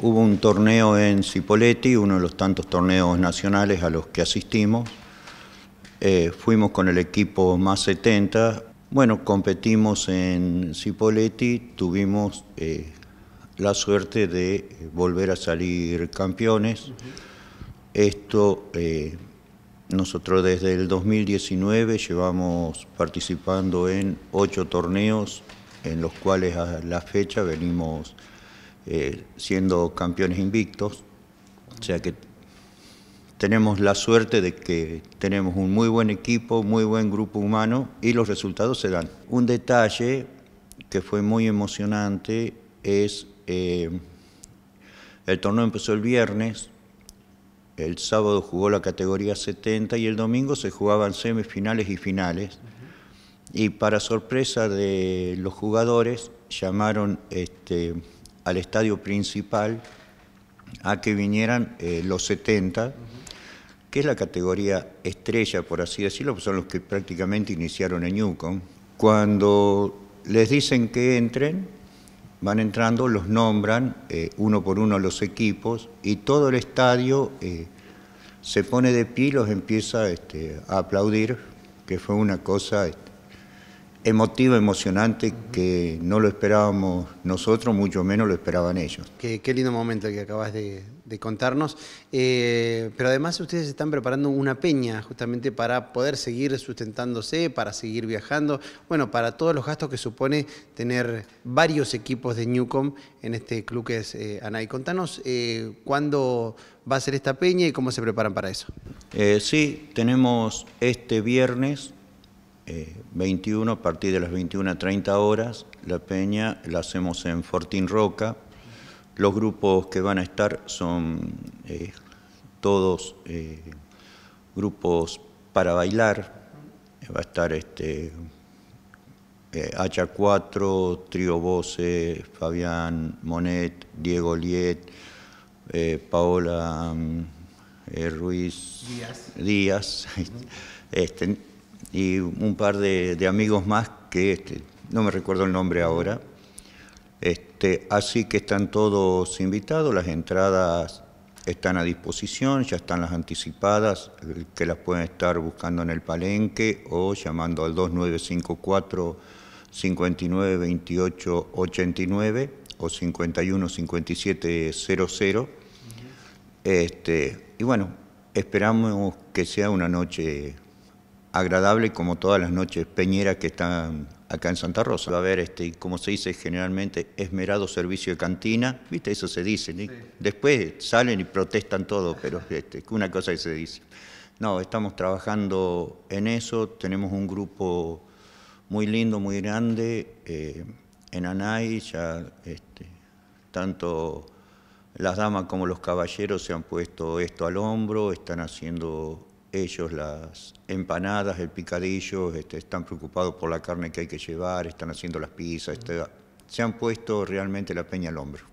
Hubo un torneo en Cipoletti, uno de los tantos torneos nacionales a los que asistimos. Eh, fuimos con el equipo más 70. Bueno, competimos en Cipoletti, tuvimos eh, la suerte de volver a salir campeones. Esto, eh, nosotros desde el 2019 llevamos participando en ocho torneos, en los cuales a la fecha venimos eh, siendo campeones invictos. O sea que tenemos la suerte de que tenemos un muy buen equipo, muy buen grupo humano y los resultados se dan. Un detalle que fue muy emocionante es eh, el torneo empezó el viernes, el sábado jugó la categoría 70 y el domingo se jugaban semifinales y finales. Y para sorpresa de los jugadores llamaron este, al estadio principal a que vinieran eh, los 70, que es la categoría estrella, por así decirlo, son los que prácticamente iniciaron en Yukon. Cuando les dicen que entren, van entrando, los nombran eh, uno por uno los equipos y todo el estadio eh, se pone de pie los empieza este, a aplaudir, que fue una cosa este, emotivo, emocionante, que no lo esperábamos nosotros, mucho menos lo esperaban ellos. Qué, lindo momento que acabas de, contarnos. Eh, pero además ustedes están preparando una peña justamente para poder seguir sustentándose, para seguir viajando, bueno, para todos los gastos que supone tener varios equipos de Newcom en este club que es Ana. Eh, Anay. Contanos eh, cuándo va a ser esta peña y cómo se preparan para eso. sí, tenemos este viernes 21, eh, a partir de las 21 30 horas, la peña la hacemos en Fortín Roca. Los grupos que van a estar son eh, todos eh, grupos para bailar. Va a estar este, H4, Trío Voce, Fabián Monet, Diego Liet, Paola mm, Ruiz Díaz. Este, y un par de, amigos más que este, no me recuerdo el nombre ahora. Este, así que están todos invitados, las entradas están a disposición, ya están las anticipadas, que las pueden estar buscando en el palenque o llamando al 2954 592889 89 o 51 Este, y bueno, esperamos que sea una noche agradable como todas las noches peñeras que están acá en Santa Rosa. a ver, este, como se dice generalmente, esmerado servicio de cantina, viste, eso se dice. Después salen y protestan todo, pero este, una cosa que se dice. No, estamos trabajando en eso, tenemos un grupo muy lindo, muy grande, eh, en Anay ya este, tanto las damas como los caballeros se han puesto esto al hombro, están haciendo ellos las empanadas, el picadillo, este, están preocupados por la carne que hay que llevar, están haciendo las pizzas, este, se han puesto realmente la peña al hombro.